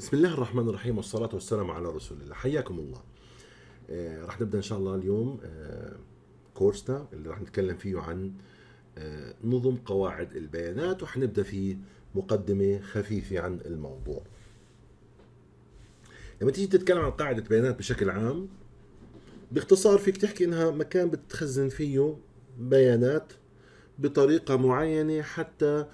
بسم الله الرحمن الرحيم والصلاة والسلام على رسول الله حياكم الله آه، راح رح نبدأ إن شاء الله اليوم آه، كورسنا اللي رح نتكلم فيه عن آه، نظم قواعد البيانات وحنبدأ في مقدمة خفيفة عن الموضوع لما تيجي تتكلم عن قاعدة بيانات بشكل عام باختصار فيك تحكي انها مكان بتخزن فيه بيانات بطريقة معينة حتى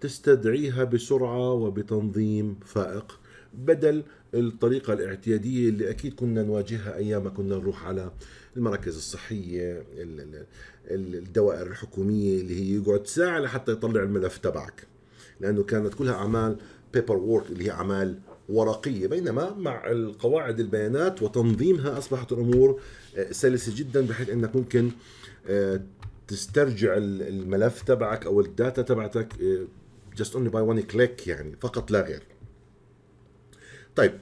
تستدعيها بسرعة وبتنظيم فائق بدل الطريقة الاعتيادية اللي أكيد كنا نواجهها أيام ما كنا نروح على المراكز الصحية الدوائر الحكومية اللي هي يقعد ساعة لحتى يطلع الملف تبعك لأنه كانت كلها أعمال بيبر وورك اللي هي أعمال ورقية بينما مع القواعد البيانات وتنظيمها أصبحت الأمور آه، سلسة جدا بحيث أنك ممكن آه، تسترجع الملف تبعك أو الداتا تبعتك آه، just only by one click يعني فقط لا غير طيب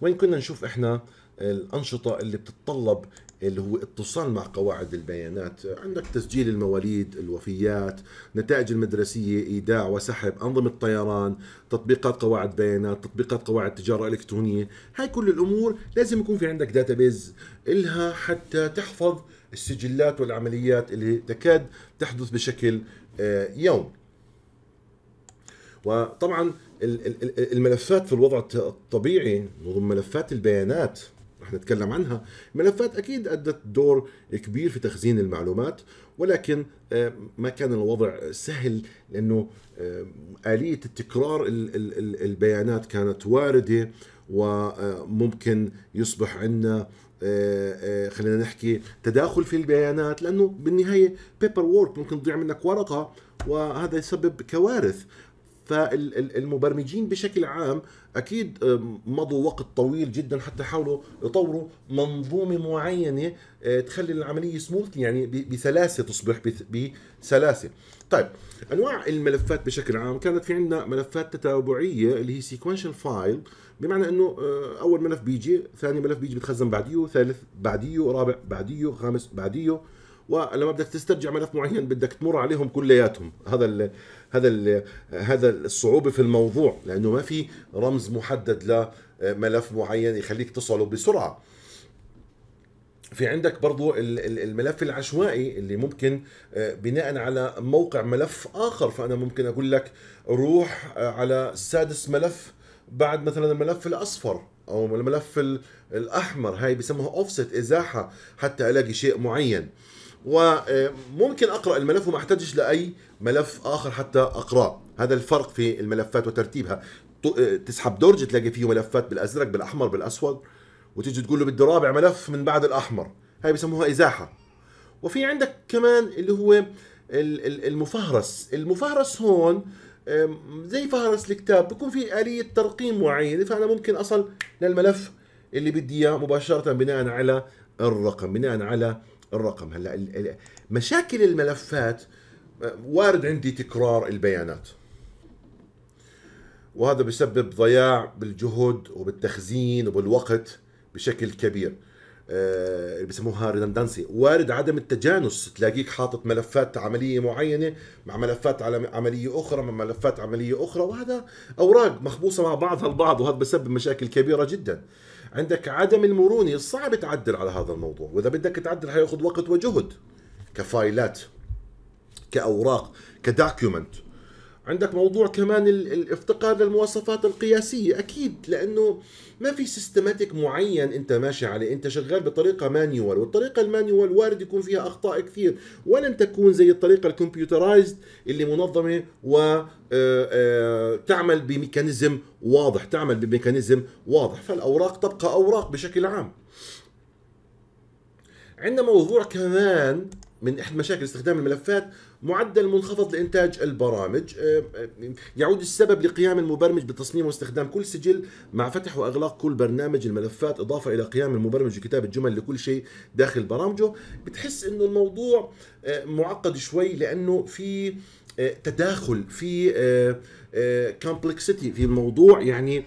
وين كنا نشوف احنا الانشطه اللي بتتطلب اللي هو اتصال مع قواعد البيانات عندك تسجيل المواليد الوفيات نتائج المدرسية إيداع وسحب أنظمة طيران تطبيقات قواعد بيانات تطبيقات قواعد تجارة إلكترونية هاي كل الأمور لازم يكون في عندك داتابيز إلها حتى تحفظ السجلات والعمليات اللي تكاد تحدث بشكل آه، يوم وطبعا الملفات في الوضع الطبيعي ضمن ملفات البيانات رح نتكلم عنها الملفات أكيد أدت دور كبير في تخزين المعلومات ولكن آه، ما كان الوضع سهل لأنه آه، آلية التكرار البيانات كانت واردة وممكن آه، يصبح عندنا خلينا نحكي تداخل في البيانات لأنه بالنهاية بيبر وورك ممكن تضيع منك ورقة وهذا يسبب كوارث فالمبرمجين بشكل عام اكيد آه، مضوا وقت طويل جدا حتى يحاولوا يطوروا منظومه معينه آه، تخلي العمليه سموث يعني بسلاسه تصبح بسلاسه طيب انواع الملفات بشكل عام كانت في عندنا ملفات تتابعيه اللي هي سيكونشال فايل بمعنى انه آه، اول ملف بيجي ثاني ملف بيجي بتخزن بعديه ثالث بعديه رابع بعديه خامس بعديه ولما بدك تسترجع ملف معين بدك تمر عليهم كلياتهم هذا الـ هذا الـ هذا الصعوبه في الموضوع لانه ما في رمز محدد لملف معين يخليك تصله بسرعه في عندك برضو الملف العشوائي اللي ممكن آه، بناء على موقع ملف اخر فانا ممكن اقول لك روح آه، على سادس ملف بعد مثلا الملف الاصفر او الملف الاحمر هاي بسموها اوفست ازاحه حتى الاقي شيء معين وممكن اقرا الملف وما احتاجش لاي ملف اخر حتى اقراه هذا الفرق في الملفات وترتيبها آه، تسحب درج تلاقي فيه ملفات بالازرق بالاحمر بالاسود وتيجي تقول له بدي رابع ملف من بعد الاحمر هاي بيسموها ازاحه وفي عندك كمان اللي هو المفهرس المفهرس هون زي فهرس الكتاب بيكون في آلية ترقيم معينة فأنا ممكن أصل للملف اللي بدي إياه مباشرة بناء على الرقم بناء على الرقم هلا مشاكل الملفات آه، وارد عندي تكرار البيانات وهذا بسبب ضياع بالجهد وبالتخزين وبالوقت بشكل كبير آه، اللي بسموها ريدندنسي وارد عدم التجانس تلاقيك حاطط ملفات عمليه معينه مع ملفات على عمليه اخرى مع ملفات عمليه اخرى وهذا اوراق مخبوصه مع بعضها البعض وهذا بسبب مشاكل كبيره جدا عندك عدم المرونه صعب تعدل على هذا الموضوع واذا بدك تعدل حياخذ وقت وجهد كفايلات كاوراق كدوكيومنت عندك موضوع كمان الافتقار للمواصفات القياسية أكيد لأنه ما في سيستماتيك معين أنت ماشي عليه أنت شغال بطريقة مانيوال والطريقة المانيوال وارد يكون فيها أخطاء كثير ولن تكون زي الطريقة الكمبيوترايزد اللي منظمة و آه، آه، تعمل بميكانيزم واضح تعمل بميكانيزم واضح فالأوراق تبقى أوراق بشكل عام عندنا موضوع كمان من احد مشاكل استخدام الملفات معدل منخفض لانتاج البرامج آه، آه، يعود السبب لقيام المبرمج بتصميم واستخدام كل سجل مع فتح واغلاق كل برنامج الملفات اضافه الى قيام المبرمج بكتابه جمل لكل شيء داخل برامجه بتحس انه الموضوع آه، معقد شوي لانه في آه، تداخل في كومبلكسيتي آه، آه، في الموضوع يعني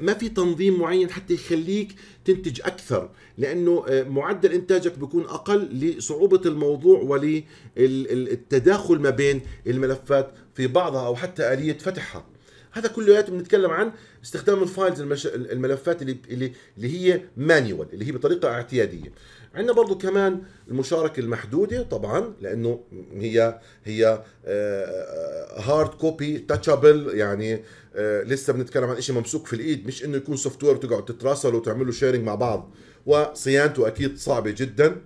ما في تنظيم معين حتى يخليك تنتج اكثر لانه معدل انتاجك بيكون اقل لصعوبه الموضوع وللتداخل ما بين الملفات في بعضها او حتى اليه فتحها هذا كلياته بنتكلم عن استخدام الفايلز المش... الملفات اللي اللي اللي هي مانيوال اللي هي بطريقه اعتياديه عندنا برضو كمان المشاركة المحدودة طبعا لأنه هي هي هارد كوبي تاتشابل يعني آه، لسه بنتكلم عن شيء ممسوك في الإيد مش إنه يكون سوفت وير وتقعدوا تتراسلوا وتعملوا شيرنج مع بعض وصيانته أكيد صعبة جدا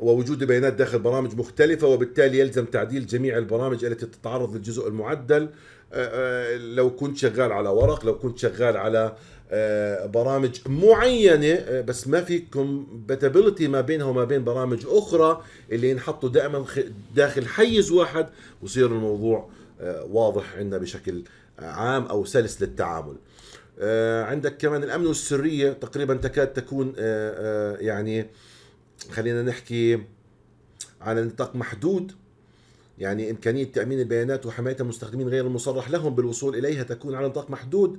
ووجود بيانات داخل برامج مختلفة وبالتالي يلزم تعديل جميع البرامج التي تتعرض للجزء المعدل آه، آه، لو كنت شغال على ورق لو كنت شغال على آه، برامج معينة بس ما في كومباتيبلتي ما بينها وما بين برامج أخرى اللي ينحطوا دائما داخل حيز واحد ويصير الموضوع واضح عندنا بشكل عام أو سلس للتعامل عندك كمان الأمن والسرية تقريبا تكاد تكون يعني خلينا نحكي على نطاق محدود يعني إمكانية تأمين البيانات وحماية المستخدمين غير المصرح لهم بالوصول إليها تكون على نطاق محدود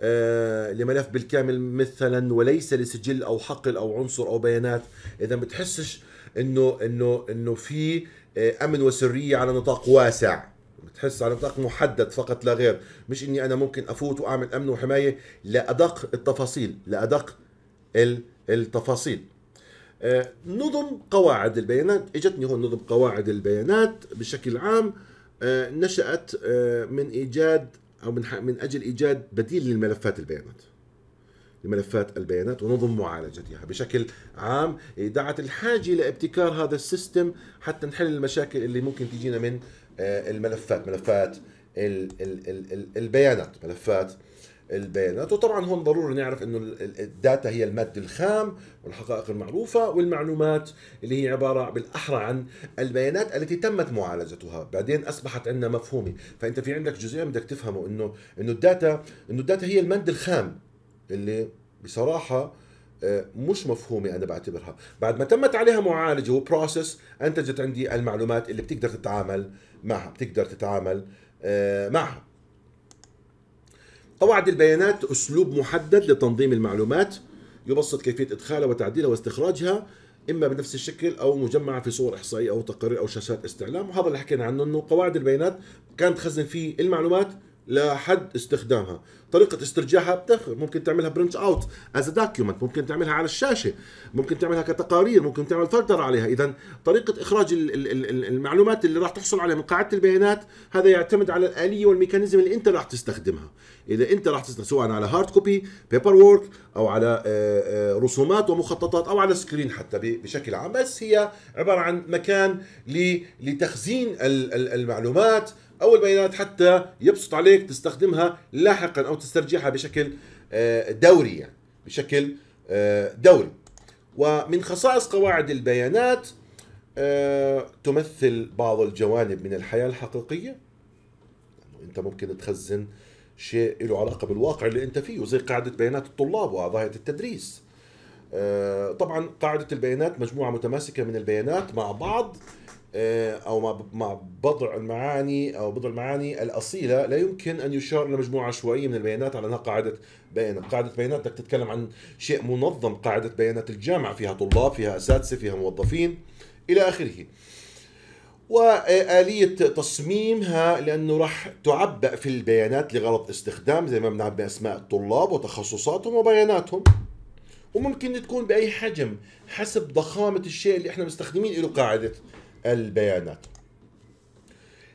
آه، لملف بالكامل مثلا وليس لسجل أو حقل أو عنصر أو بيانات إذا بتحسش إنه إنه إنه في آه، أمن وسرية على نطاق واسع بتحس على نطاق محدد فقط لا غير مش إني أنا ممكن أفوت وأعمل أمن وحماية لأدق التفاصيل لأدق التفاصيل آه، نظم قواعد البيانات اجتني هون نظم قواعد البيانات بشكل عام آه، نشأت آه، من إيجاد أو من, من أجل إيجاد بديل للملفات البيانات لملفات البيانات ونظم معالجتها بشكل عام دعت الحاجة لابتكار هذا السيستم حتى نحل المشاكل اللي ممكن تجينا من الملفات ملفات البيانات ملفات البيانات وطبعا هون ضروري نعرف انه الداتا هي المد الخام والحقائق المعروفة والمعلومات اللي هي عبارة بالاحرى عن البيانات التي تمت معالجتها بعدين اصبحت عندنا مفهومة فانت في عندك جزئية بدك تفهمه انه انه الداتا انه الداتا هي المد الخام اللي بصراحة آه، مش مفهومة أنا بعتبرها بعد ما تمت عليها معالجة وبروسس أنتجت عندي المعلومات اللي بتقدر تتعامل معها بتقدر تتعامل آه، معها قواعد البيانات اسلوب محدد لتنظيم المعلومات يبسط كيفيه ادخالها وتعديلها واستخراجها اما بنفس الشكل او مجمعه في صور احصائيه او تقارير او شاشات استعلام وهذا اللي حكينا عنه انه قواعد البيانات كانت تخزن فيه المعلومات لحد استخدامها طريقة استرجاعها بتاخر ممكن تعملها برنت اوت از دوكيومنت ممكن تعملها على الشاشة ممكن تعملها كتقارير ممكن تعمل فلتر عليها اذا طريقة اخراج المعلومات اللي راح تحصل عليها من قاعدة البيانات هذا يعتمد على الآلية والميكانيزم اللي انت راح تستخدمها اذا انت راح تستخدم سواء على هارد كوبي بيبر وورك او على آه، آه، رسومات ومخططات او على سكرين حتى بشكل عام بس هي عبارة عن مكان لتخزين المعلومات او البيانات حتى يبسط عليك تستخدمها لاحقا او تسترجعها بشكل آه، دوري يعني بشكل آه، دوري ومن خصائص قواعد البيانات آه، تمثل بعض الجوانب من الحياه الحقيقيه انت ممكن تخزن شيء له علاقه بالواقع اللي انت فيه زي قاعده بيانات الطلاب واعضاء التدريس طبعا قاعده البيانات مجموعه متماسكه من البيانات مع بعض آه، او مع بضع المعاني او بضع المعاني الاصيله لا يمكن ان يشار لمجموعه عشوائيه من البيانات على انها قاعده بيانات، قاعده بيانات بدك تتكلم عن شيء منظم، قاعده بيانات الجامعه فيها طلاب، فيها اساتذه، فيها موظفين الى اخره. وآلية تصميمها لأنه راح تعبأ في البيانات لغرض استخدام زي ما بنعبي أسماء الطلاب وتخصصاتهم وبياناتهم وممكن تكون بأي حجم حسب ضخامة الشيء اللي احنا مستخدمين له قاعدة البيانات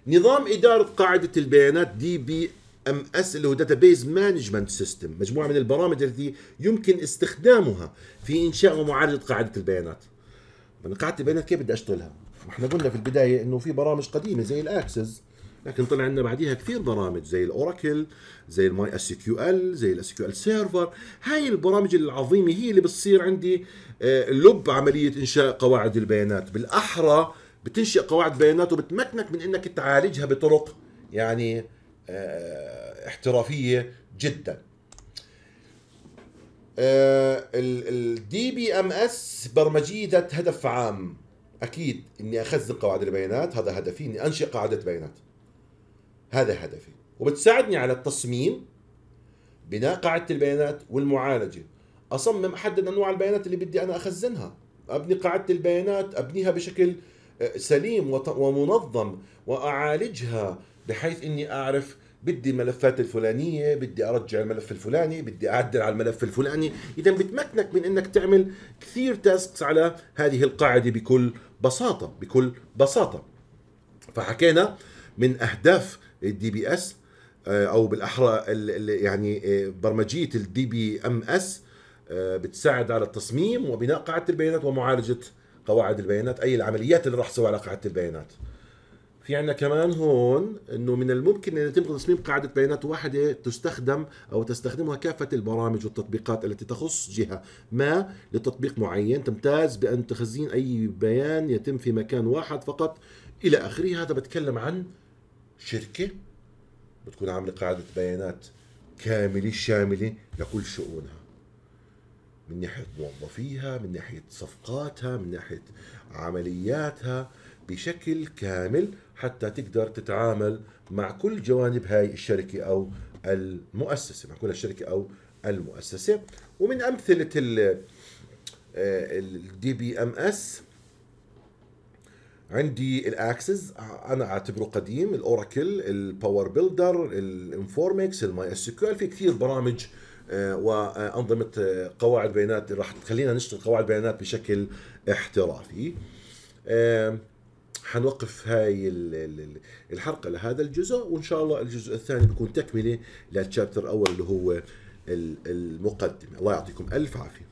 نظام إدارة قاعدة البيانات دي بي ام اس اللي هو داتا بيز مانجمنت سيستم مجموعه من البرامج التي يمكن استخدامها في انشاء ومعالجه قاعده البيانات من قاعده البيانات كيف بدي اشتغلها احنا قلنا في البدايه انه في برامج قديمه زي الاكسس لكن طلع عندنا بعديها كثير برامج زي الاوراكل زي الماي اس كيو ال زي الاس كيو ال سيرفر هاي البرامج العظيمه هي اللي بتصير عندي آه، لب عمليه انشاء قواعد البيانات بالاحرى بتنشئ قواعد بيانات وبتمكنك من انك تعالجها بطرق يعني آه، احترافيه جدا الدي بي ام اس برمجيه هدف عام اكيد اني اخزن قواعد البيانات هذا هدفي اني انشئ قاعده بيانات هذا هدفي وبتساعدني على التصميم بناء قاعده البيانات والمعالجه اصمم احدد انواع البيانات اللي بدي انا اخزنها ابني قاعده البيانات ابنيها بشكل سليم ومنظم واعالجها بحيث اني اعرف بدي الملفات الفلانية بدي أرجع الملف الفلاني بدي أعدل على الملف الفلاني إذا بتمكنك من أنك تعمل كثير تاسكس على هذه القاعدة بكل بساطة بكل بساطة فحكينا من أهداف الدي بي أس آه، أو بالأحرى يعني آه، برمجية الدي بي أم أس بتساعد على التصميم وبناء قاعدة البيانات ومعالجة قواعد البيانات اي العمليات اللي راح تسوي على قاعده البيانات في عندنا كمان هون انه من الممكن ان يتم تصميم قاعده بيانات واحده تستخدم او تستخدمها كافه البرامج والتطبيقات التي تخص جهه ما لتطبيق معين تمتاز بان تخزين اي بيان يتم في مكان واحد فقط الى اخره هذا بتكلم عن شركه بتكون عامله قاعده بيانات كامله شامله لكل شؤونها من ناحيه موظفيها من ناحيه صفقاتها من ناحيه عملياتها بشكل كامل حتى تقدر تتعامل مع كل جوانب هاي الشركه او المؤسسه مع كل الشركه او المؤسسه ومن امثله دي بي ام اس عندي الاكسس انا اعتبره قديم الاوراكل الباور بيلدر الانفورمكس الماي اس كيو في كثير برامج آه آه، وانظمه آه، قواعد بيانات راح تخلينا نشتغل قواعد بيانات بشكل احترافي حنوقف هاي الحلقه لهذا الجزء وان شاء الله الجزء الثاني بيكون تكمله للتشابتر الاول اللي هو المقدمه الله يعطيكم الف عافيه